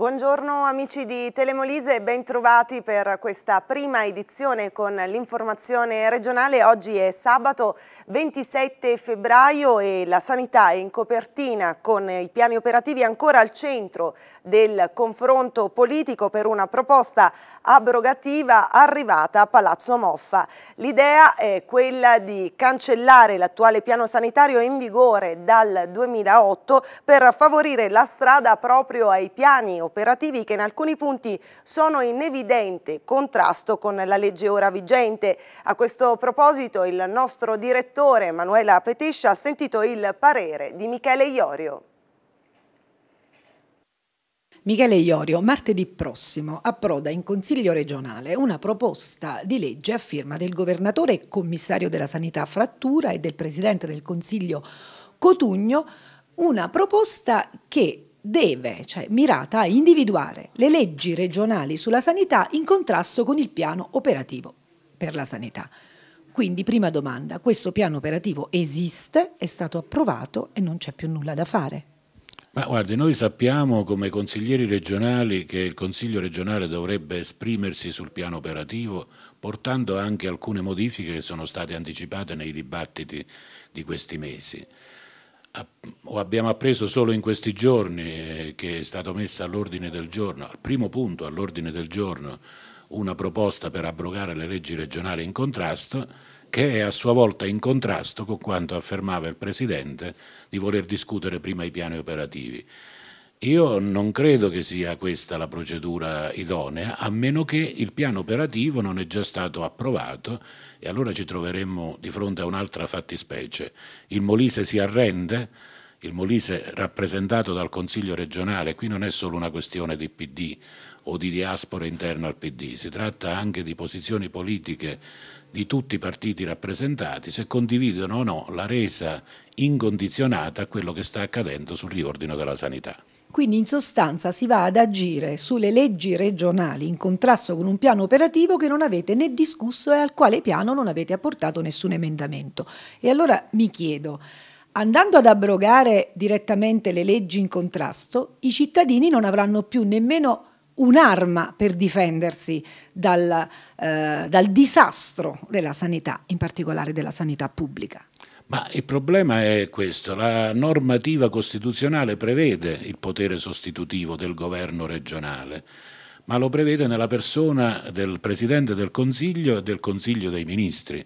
Buongiorno amici di Telemolise bentrovati per questa prima edizione con l'informazione regionale. Oggi è sabato 27 febbraio e la sanità è in copertina con i piani operativi ancora al centro del confronto politico per una proposta abrogativa arrivata a Palazzo Moffa. L'idea è quella di cancellare l'attuale piano sanitario in vigore dal 2008 per favorire la strada proprio ai piani operativi che in alcuni punti sono in evidente contrasto con la legge ora vigente. A questo proposito il nostro direttore Manuela Petiscia ha sentito il parere di Michele Iorio. Michele Iorio, martedì prossimo approda in Consiglio regionale una proposta di legge a firma del governatore e commissario della sanità Frattura e del presidente del Consiglio Cotugno, una proposta che deve, cioè mirata a individuare le leggi regionali sulla sanità in contrasto con il piano operativo per la sanità. Quindi prima domanda, questo piano operativo esiste, è stato approvato e non c'è più nulla da fare. Ma guardi, noi sappiamo come consiglieri regionali che il Consiglio regionale dovrebbe esprimersi sul piano operativo, portando anche alcune modifiche che sono state anticipate nei dibattiti di questi mesi. Abbiamo appreso solo in questi giorni eh, che è stata messa all'ordine del giorno, al primo punto all'ordine del giorno, una proposta per abrogare le leggi regionali in contrasto che è a sua volta in contrasto con quanto affermava il Presidente di voler discutere prima i piani operativi. Io non credo che sia questa la procedura idonea, a meno che il piano operativo non è già stato approvato e allora ci troveremmo di fronte a un'altra fattispecie. Il Molise si arrende, il Molise rappresentato dal Consiglio regionale, qui non è solo una questione di PD o di diaspora interna al PD, si tratta anche di posizioni politiche di tutti i partiti rappresentati se condividono o no la resa incondizionata a quello che sta accadendo sul riordino della sanità. Quindi in sostanza si va ad agire sulle leggi regionali in contrasto con un piano operativo che non avete né discusso e al quale piano non avete apportato nessun emendamento. E allora mi chiedo, andando ad abrogare direttamente le leggi in contrasto, i cittadini non avranno più nemmeno un'arma per difendersi dal, eh, dal disastro della sanità, in particolare della sanità pubblica. Ma il problema è questo, la normativa costituzionale prevede il potere sostitutivo del governo regionale, ma lo prevede nella persona del Presidente del Consiglio e del Consiglio dei Ministri.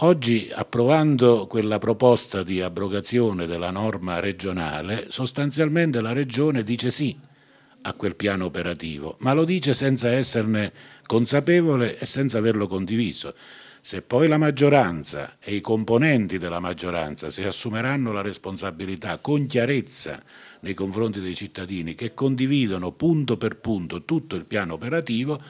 Oggi, approvando quella proposta di abrogazione della norma regionale, sostanzialmente la Regione dice sì a quel piano operativo, ma lo dice senza esserne consapevole e senza averlo condiviso. Se poi la maggioranza e i componenti della maggioranza si assumeranno la responsabilità con chiarezza nei confronti dei cittadini che condividono punto per punto tutto il piano operativo,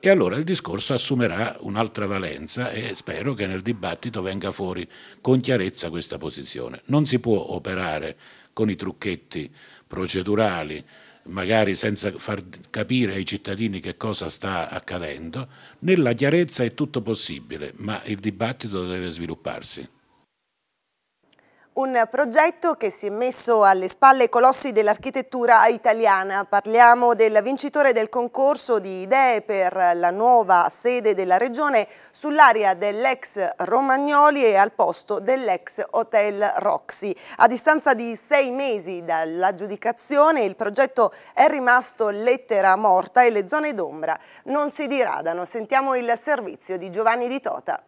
e allora il discorso assumerà un'altra valenza e spero che nel dibattito venga fuori con chiarezza questa posizione. Non si può operare con i trucchetti procedurali, magari senza far capire ai cittadini che cosa sta accadendo, nella chiarezza è tutto possibile, ma il dibattito deve svilupparsi un progetto che si è messo alle spalle colossi dell'architettura italiana. Parliamo del vincitore del concorso di idee per la nuova sede della regione sull'area dell'ex Romagnoli e al posto dell'ex Hotel Roxy. A distanza di sei mesi dall'aggiudicazione il progetto è rimasto lettera morta e le zone d'ombra non si diradano. Sentiamo il servizio di Giovanni Di Tota.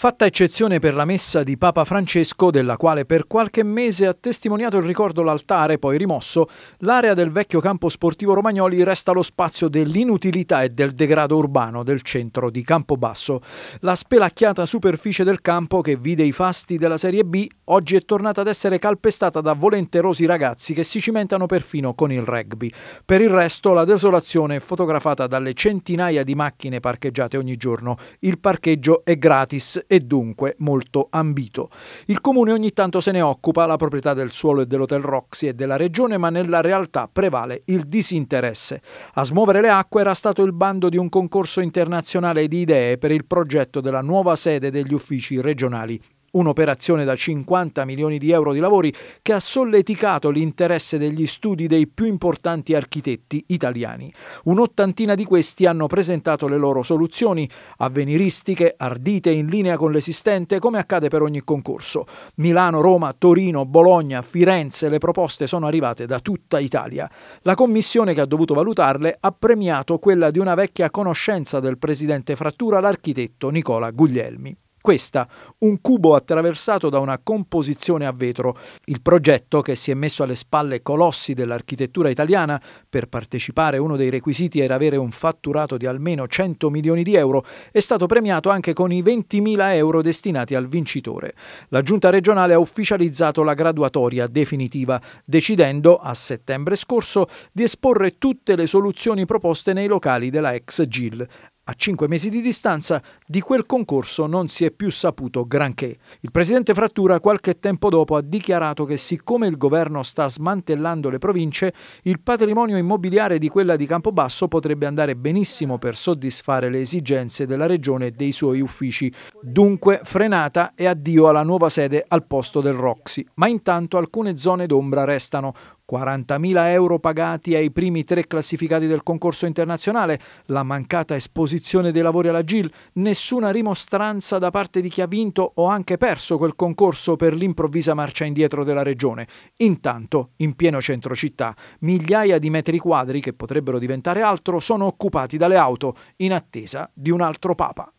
Fatta eccezione per la messa di Papa Francesco, della quale per qualche mese ha testimoniato il ricordo l'altare poi rimosso, l'area del vecchio campo sportivo Romagnoli resta lo spazio dell'inutilità e del degrado urbano del centro di Campobasso. La spelacchiata superficie del campo che vide i fasti della Serie B oggi è tornata ad essere calpestata da volenterosi ragazzi che si cimentano perfino con il rugby. Per il resto la desolazione è fotografata dalle centinaia di macchine parcheggiate ogni giorno. Il parcheggio è gratis e dunque molto ambito. Il comune ogni tanto se ne occupa, la proprietà del suolo e dell'hotel Roxy e della regione, ma nella realtà prevale il disinteresse. A smuovere le acque era stato il bando di un concorso internazionale di idee per il progetto della nuova sede degli uffici regionali Un'operazione da 50 milioni di euro di lavori che ha solleticato l'interesse degli studi dei più importanti architetti italiani. Un'ottantina di questi hanno presentato le loro soluzioni, avveniristiche, ardite, in linea con l'esistente, come accade per ogni concorso. Milano, Roma, Torino, Bologna, Firenze, le proposte sono arrivate da tutta Italia. La commissione che ha dovuto valutarle ha premiato quella di una vecchia conoscenza del presidente Frattura, l'architetto Nicola Guglielmi questa, un cubo attraversato da una composizione a vetro, il progetto che si è messo alle spalle colossi dell'architettura italiana per partecipare uno dei requisiti era avere un fatturato di almeno 100 milioni di euro, è stato premiato anche con i 20.000 euro destinati al vincitore. La giunta regionale ha ufficializzato la graduatoria definitiva, decidendo a settembre scorso di esporre tutte le soluzioni proposte nei locali della ex GIL. A cinque mesi di distanza di quel concorso non si è più saputo granché. Il presidente Frattura qualche tempo dopo ha dichiarato che siccome il governo sta smantellando le province, il patrimonio immobiliare di quella di Campobasso potrebbe andare benissimo per soddisfare le esigenze della regione e dei suoi uffici. Dunque frenata e addio alla nuova sede al posto del Roxy. Ma intanto alcune zone d'ombra restano, 40.000 euro pagati ai primi tre classificati del concorso internazionale, la mancata esposizione dei lavori alla GIL, nessuna rimostranza da parte di chi ha vinto o anche perso quel concorso per l'improvvisa marcia indietro della regione. Intanto, in pieno centro città, migliaia di metri quadri, che potrebbero diventare altro, sono occupati dalle auto, in attesa di un altro Papa.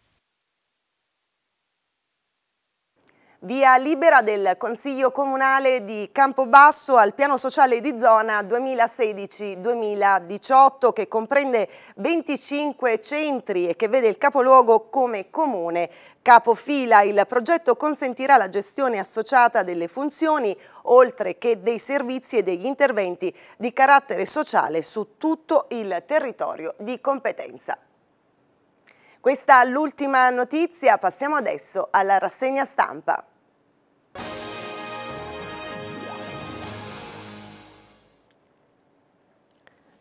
Via libera del Consiglio Comunale di Campobasso al piano sociale di zona 2016-2018 che comprende 25 centri e che vede il capoluogo come comune capofila. Il progetto consentirà la gestione associata delle funzioni oltre che dei servizi e degli interventi di carattere sociale su tutto il territorio di competenza. Questa l'ultima notizia, passiamo adesso alla rassegna stampa.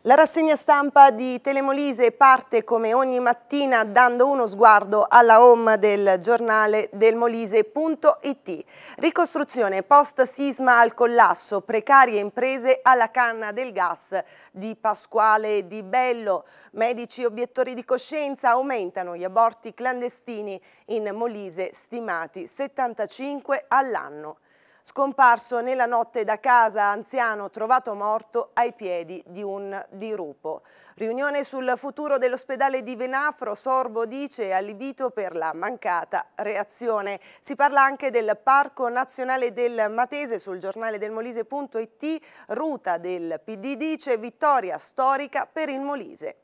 La rassegna stampa di Telemolise parte come ogni mattina dando uno sguardo alla home del giornale del Molise.it. Ricostruzione post sisma al collasso, precarie imprese alla canna del gas di Pasquale Di Bello. Medici obiettori di coscienza aumentano gli aborti clandestini in Molise stimati 75 all'anno. Scomparso nella notte da casa, anziano trovato morto ai piedi di un dirupo. Riunione sul futuro dell'ospedale di Venafro, Sorbo dice allibito per la mancata reazione. Si parla anche del Parco Nazionale del Matese sul giornale del Molise.it, ruta del PD dice vittoria storica per il Molise.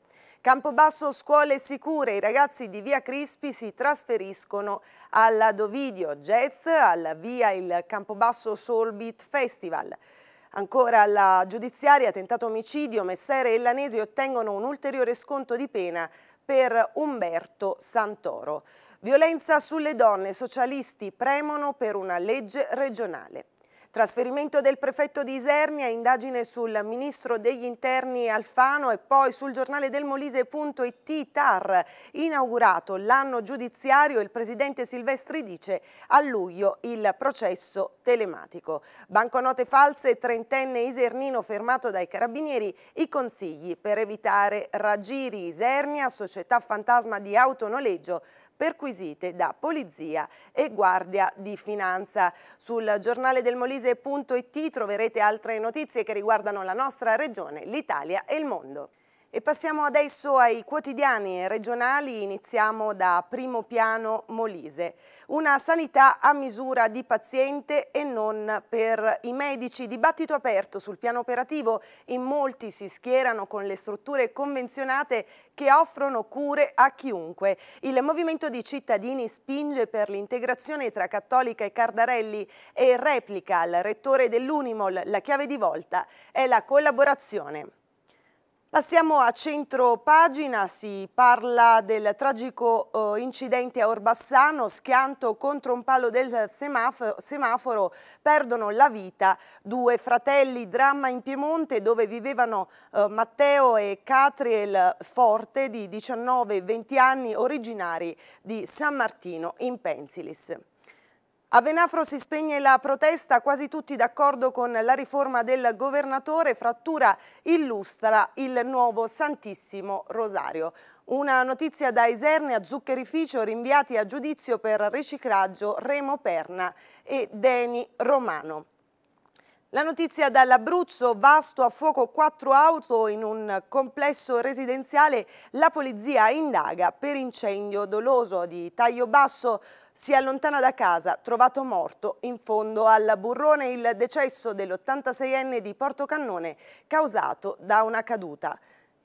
Campobasso Scuole Sicure, i ragazzi di Via Crispi si trasferiscono alla Dovidio Jazz, alla Via il Campobasso Solbit Festival. Ancora alla giudiziaria, tentato omicidio, Messere e Lanesi ottengono un ulteriore sconto di pena per Umberto Santoro. Violenza sulle donne, socialisti premono per una legge regionale. Trasferimento del prefetto di Isernia, indagine sul ministro degli interni Alfano e poi sul giornale del Molise.it TAR. Inaugurato l'anno giudiziario, il presidente Silvestri dice a luglio il processo telematico. Banconote false, trentenne isernino fermato dai carabinieri, i consigli per evitare raggiri Isernia, società fantasma di autonoleggio, perquisite da polizia e guardia di finanza. Sul giornale del Molise.it troverete altre notizie che riguardano la nostra regione, l'Italia e il mondo. E passiamo adesso ai quotidiani regionali, iniziamo da Primo Piano Molise. Una sanità a misura di paziente e non per i medici. Dibattito aperto sul piano operativo, in molti si schierano con le strutture convenzionate che offrono cure a chiunque. Il movimento di cittadini spinge per l'integrazione tra Cattolica e Cardarelli e replica al rettore dell'Unimol la chiave di volta è la collaborazione. Passiamo a centro pagina, si parla del tragico eh, incidente a Orbassano, schianto contro un palo del semaforo, semaforo, perdono la vita due fratelli, dramma in Piemonte dove vivevano eh, Matteo e Catriel Forte di 19 20 anni originari di San Martino in Pensilis. A Venafro si spegne la protesta, quasi tutti d'accordo con la riforma del governatore, frattura illustra il nuovo Santissimo Rosario. Una notizia da Iserne a Zuccherificio rinviati a giudizio per riciclaggio Remo Perna e Deni Romano. La notizia dall'Abruzzo, vasto a fuoco quattro auto in un complesso residenziale, la polizia indaga per incendio doloso di taglio basso, si allontana da casa, trovato morto in fondo al burrone il decesso dell'86enne di Portocannone causato da una caduta.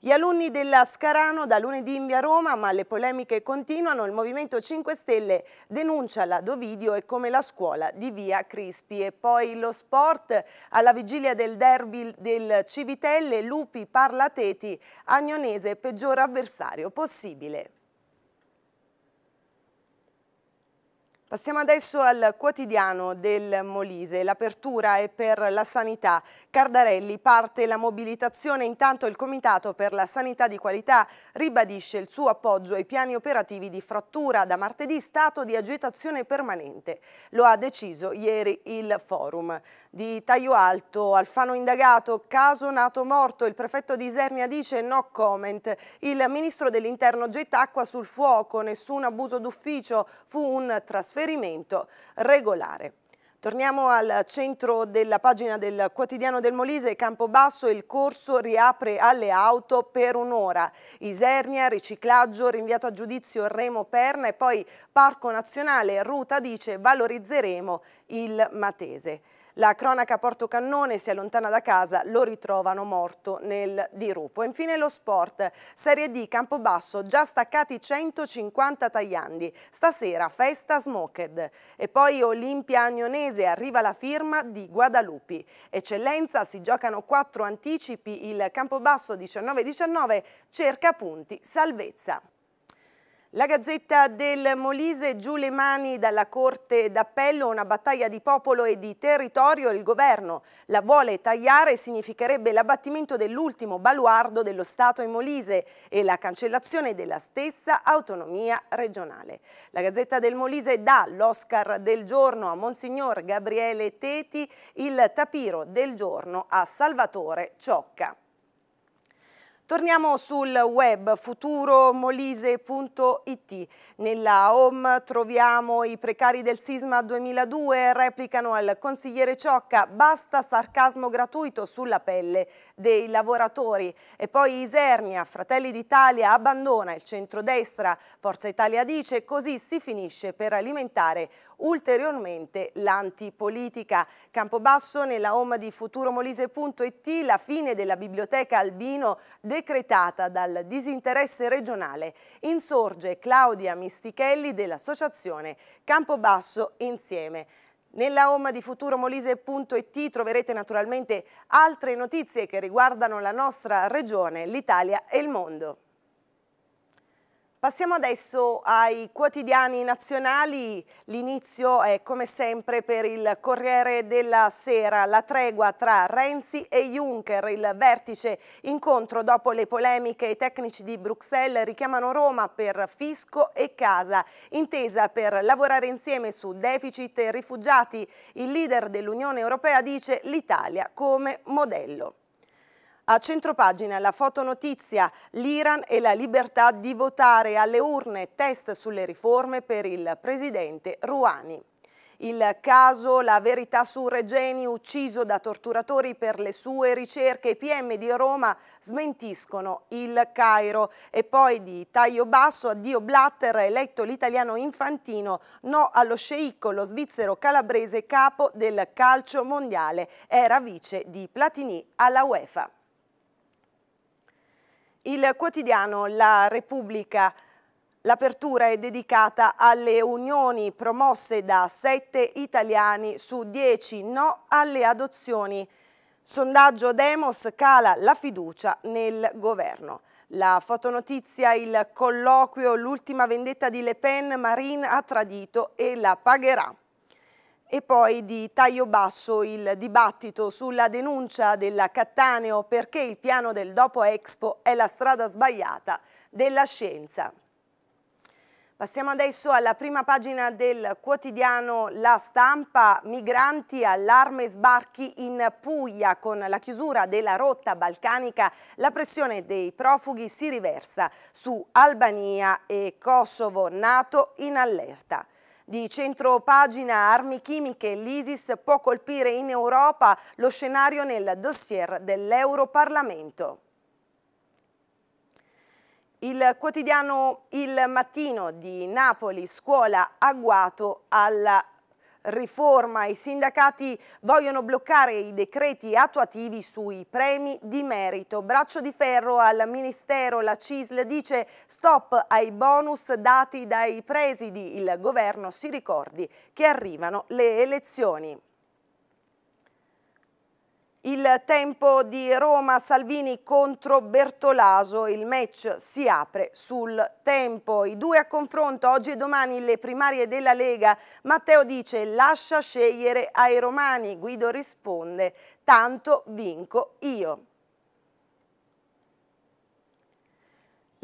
Gli alunni della Scarano da lunedì in via Roma, ma le polemiche continuano, il Movimento 5 Stelle denuncia la Dovidio e come la scuola di via Crispi. E poi lo sport, alla vigilia del derby del Civitelle, Lupi parla Teti, Agnonese peggior avversario possibile. Passiamo adesso al quotidiano del Molise. L'apertura è per la sanità. Cardarelli parte la mobilitazione, intanto il Comitato per la Sanità di Qualità ribadisce il suo appoggio ai piani operativi di frattura. Da martedì stato di agitazione permanente. Lo ha deciso ieri il forum di Taglio Alto. Alfano indagato, caso nato morto, il prefetto di Isernia dice no comment. Il ministro dell'interno getta acqua sul fuoco, nessun abuso d'ufficio, fu un trasferimento regolare. Torniamo al centro della pagina del quotidiano del Molise, Campobasso, il corso riapre alle auto per un'ora. Isernia, riciclaggio, rinviato a giudizio Remo Perna e poi Parco Nazionale, Ruta dice valorizzeremo il Matese. La cronaca Portocannone si allontana da casa, lo ritrovano morto nel dirupo. Infine lo sport, Serie D Campobasso, già staccati 150 tagliandi, stasera festa smoked. E poi Olimpia Agnonese arriva la firma di Guadalupi. Eccellenza si giocano quattro anticipi, il Campobasso 19-19 cerca punti salvezza. La Gazzetta del Molise, giù le mani dalla Corte d'Appello, una battaglia di popolo e di territorio, il governo la vuole tagliare, significherebbe l'abbattimento dell'ultimo baluardo dello Stato in Molise e la cancellazione della stessa autonomia regionale. La Gazzetta del Molise dà l'Oscar del giorno a Monsignor Gabriele Teti, il tapiro del giorno a Salvatore Ciocca. Torniamo sul web futuromolise.it. Nella home troviamo i precari del sisma 2002, replicano al consigliere Ciocca, basta sarcasmo gratuito sulla pelle dei lavoratori. E poi Isernia, Fratelli d'Italia, abbandona il centrodestra. Forza Italia dice così si finisce per alimentare ulteriormente l'antipolitica. Campobasso nella home di futuromolise.it la fine della biblioteca Albino decretata dal disinteresse regionale. Insorge Claudia Mistichelli dell'associazione Campobasso Insieme. Nella home di futuromolise.it troverete naturalmente altre notizie che riguardano la nostra regione, l'Italia e il mondo. Passiamo adesso ai quotidiani nazionali. L'inizio è come sempre per il Corriere della Sera, la tregua tra Renzi e Juncker, il vertice incontro dopo le polemiche. I tecnici di Bruxelles richiamano Roma per fisco e casa, intesa per lavorare insieme su deficit e rifugiati. Il leader dell'Unione Europea dice l'Italia come modello. A centropagina la fotonotizia, l'Iran e la libertà di votare alle urne, test sulle riforme per il presidente Rouhani. Il caso La verità su Regeni, ucciso da torturatori per le sue ricerche, i PM di Roma smentiscono il Cairo. E poi di taglio basso, addio Blatter, eletto l'italiano Infantino, no allo sceicco, lo svizzero calabrese capo del calcio mondiale. Era vice di Platini alla UEFA. Il quotidiano La Repubblica L'apertura è dedicata alle unioni promosse da sette italiani su dieci no alle adozioni. Sondaggio Demos cala la fiducia nel governo. La fotonotizia, il colloquio, l'ultima vendetta di Le Pen, Marine ha tradito e la pagherà. E poi di taglio basso il dibattito sulla denuncia della Cattaneo perché il piano del dopo Expo è la strada sbagliata della scienza. Passiamo adesso alla prima pagina del quotidiano La Stampa. Migranti, allarme, sbarchi in Puglia. Con la chiusura della rotta balcanica la pressione dei profughi si riversa su Albania e Kosovo, nato in allerta. Di centro pagina armi chimiche, l'ISIS può colpire in Europa lo scenario nel dossier dell'Europarlamento. Il quotidiano Il Mattino di Napoli, scuola agguato alla riforma. I sindacati vogliono bloccare i decreti attuativi sui premi di merito. Braccio di ferro al Ministero, la CISL dice stop ai bonus dati dai presidi. Il governo si ricordi che arrivano le elezioni. Il tempo di Roma Salvini contro Bertolaso, il match si apre sul tempo. I due a confronto oggi e domani le primarie della Lega. Matteo dice lascia scegliere ai romani, Guido risponde tanto vinco io.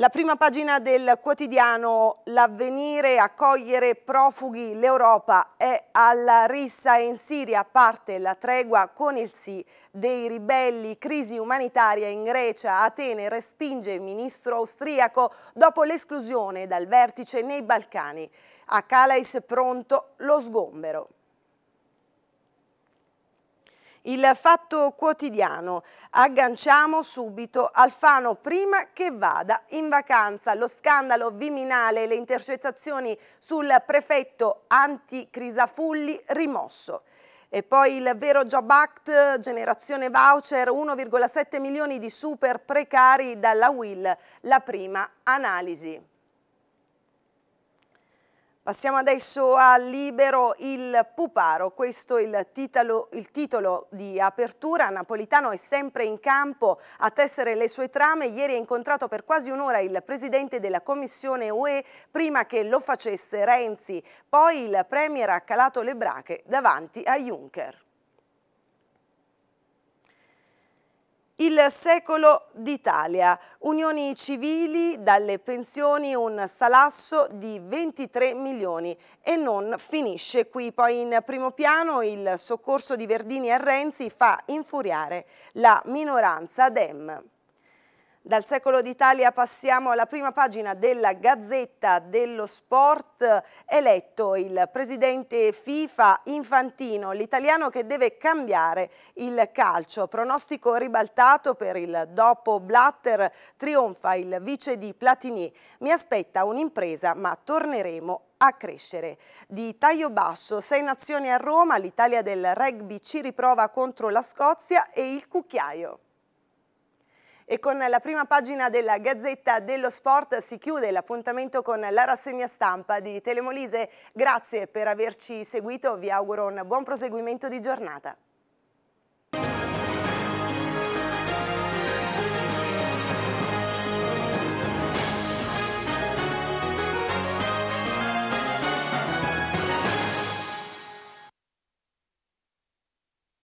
La prima pagina del quotidiano L'avvenire, accogliere profughi, l'Europa è alla rissa in Siria parte la tregua con il sì dei ribelli, crisi umanitaria in Grecia, Atene respinge il ministro austriaco dopo l'esclusione dal vertice nei Balcani. A Calais pronto lo sgombero. Il fatto quotidiano. Agganciamo subito Alfano prima che vada in vacanza. Lo scandalo Viminale le intercettazioni sul prefetto anti-Crisafulli rimosso. E poi il vero Job Act, generazione voucher, 1,7 milioni di super precari dalla Will, la prima analisi. Passiamo adesso a Libero il Puparo, questo è il titolo, il titolo, di apertura. Napolitano è sempre in campo a tessere le sue trame. Ieri ha incontrato per quasi un'ora il presidente della Commissione UE prima che lo facesse Renzi. Poi il Premier ha calato le brache davanti a Juncker. Il secolo d'Italia, unioni civili, dalle pensioni un salasso di 23 milioni e non finisce qui. Poi in primo piano il soccorso di Verdini a Renzi fa infuriare la minoranza Dem. Dal secolo d'Italia passiamo alla prima pagina della Gazzetta dello Sport. Eletto il presidente FIFA Infantino, l'italiano che deve cambiare il calcio. Pronostico ribaltato per il dopo Blatter, trionfa il vice di Platini. Mi aspetta un'impresa ma torneremo a crescere. Di taglio basso, sei nazioni a Roma, l'Italia del rugby ci riprova contro la Scozia e il cucchiaio. E con la prima pagina della Gazzetta dello Sport si chiude l'appuntamento con la rassegna stampa di Telemolise. Grazie per averci seguito, vi auguro un buon proseguimento di giornata.